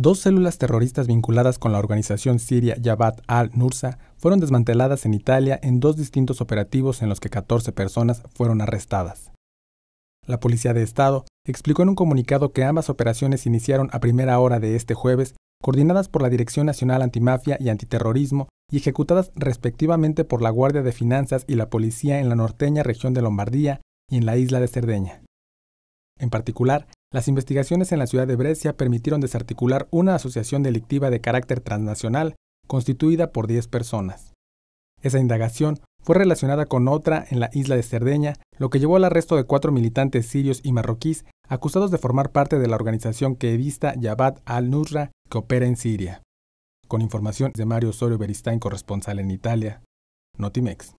Dos células terroristas vinculadas con la organización siria Jabhat al nursa fueron desmanteladas en Italia en dos distintos operativos en los que 14 personas fueron arrestadas. La Policía de Estado explicó en un comunicado que ambas operaciones iniciaron a primera hora de este jueves, coordinadas por la Dirección Nacional Antimafia y Antiterrorismo y ejecutadas respectivamente por la Guardia de Finanzas y la Policía en la norteña región de Lombardía y en la isla de Cerdeña. En particular, las investigaciones en la ciudad de Brescia permitieron desarticular una asociación delictiva de carácter transnacional constituida por 10 personas. Esa indagación fue relacionada con otra en la isla de Cerdeña, lo que llevó al arresto de cuatro militantes sirios y marroquíes acusados de formar parte de la organización que Yabad al-Nusra que opera en Siria. Con información de Mario Osorio Beristain, corresponsal en Italia, Notimex.